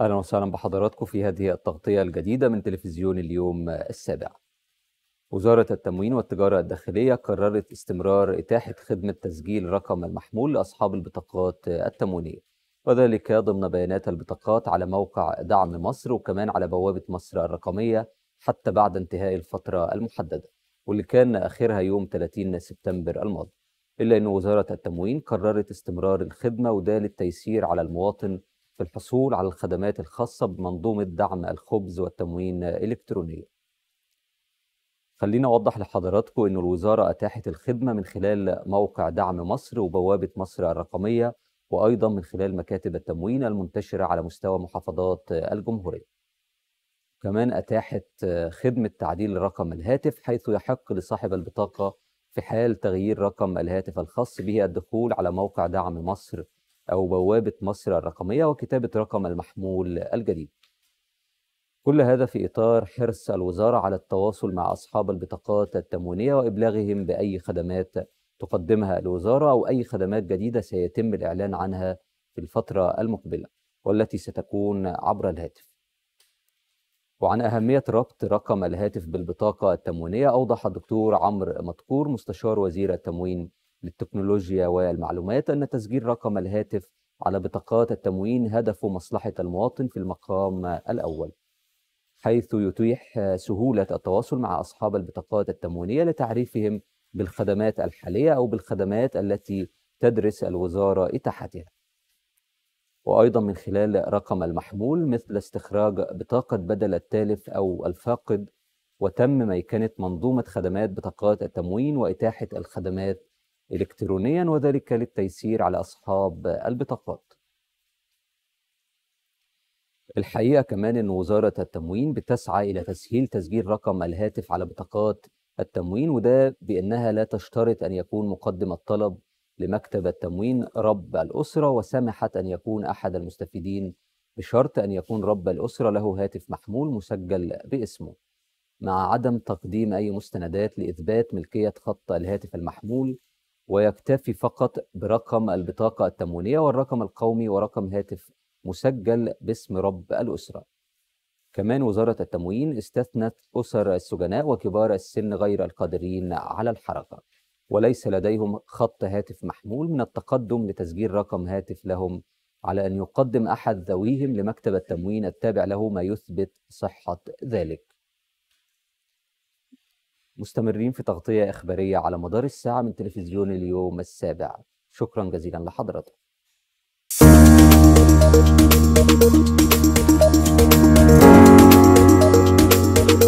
اهلا وسهلا بحضراتكم في هذه التغطيه الجديده من تلفزيون اليوم السابع. وزاره التموين والتجاره الداخليه قررت استمرار اتاحه خدمه تسجيل رقم المحمول لاصحاب البطاقات التموينيه. وذلك ضمن بيانات البطاقات على موقع دعم مصر وكمان على بوابه مصر الرقميه حتى بعد انتهاء الفتره المحدده واللي كان اخرها يوم 30 سبتمبر الماضي. إلا أن وزارة التموين قررت استمرار الخدمة وده للتيسير على المواطن في الحصول على الخدمات الخاصة بمنظومة دعم الخبز والتموين إلكترونيا خلينا أوضح لحضراتكم أن الوزارة أتاحت الخدمة من خلال موقع دعم مصر وبوابة مصر الرقمية وأيضا من خلال مكاتب التموين المنتشرة على مستوى محافظات الجمهورية كمان أتاحت خدمة تعديل رقم الهاتف حيث يحق لصاحب البطاقة في حال تغيير رقم الهاتف الخاص به الدخول على موقع دعم مصر أو بوابة مصر الرقمية وكتابة رقم المحمول الجديد. كل هذا في إطار حرص الوزارة على التواصل مع أصحاب البطاقات التموينية وإبلاغهم بأي خدمات تقدمها الوزارة أو أي خدمات جديدة سيتم الإعلان عنها في الفترة المقبلة والتي ستكون عبر الهاتف. وعن أهمية ربط رقم الهاتف بالبطاقة التموينية أوضح الدكتور عمرو مدكور مستشار وزير التموين للتكنولوجيا والمعلومات أن تسجيل رقم الهاتف على بطاقات التموين هدفه مصلحة المواطن في المقام الأول حيث يتيح سهولة التواصل مع أصحاب البطاقات التموينية لتعريفهم بالخدمات الحالية أو بالخدمات التي تدرس الوزارة إتاحتها وأيضا من خلال رقم المحمول مثل استخراج بطاقة بدل التالف أو الفاقد وتم ميكنة منظومة خدمات بطاقات التموين وإتاحة الخدمات إلكترونيا وذلك للتيسير على أصحاب البطاقات الحقيقة كمان أن وزارة التموين بتسعى إلى تسهيل تسجيل رقم الهاتف على بطاقات التموين وده بأنها لا تشترط أن يكون مقدم الطلب لمكتب التموين رب الأسرة وسمحت أن يكون أحد المستفيدين بشرط أن يكون رب الأسرة له هاتف محمول مسجل باسمه مع عدم تقديم أي مستندات لإثبات ملكية خط الهاتف المحمول ويكتفي فقط برقم البطاقة التموينية والرقم القومي ورقم هاتف مسجل باسم رب الأسرة كمان وزارة التموين استثنت أسر السجناء وكبار السن غير القادرين على الحركة وليس لديهم خط هاتف محمول من التقدم لتسجيل رقم هاتف لهم على أن يقدم أحد ذويهم لمكتب التموين التابع له ما يثبت صحة ذلك مستمرين في تغطية إخبارية على مدار الساعة من تلفزيون اليوم السابع شكرا جزيلا لحضرتك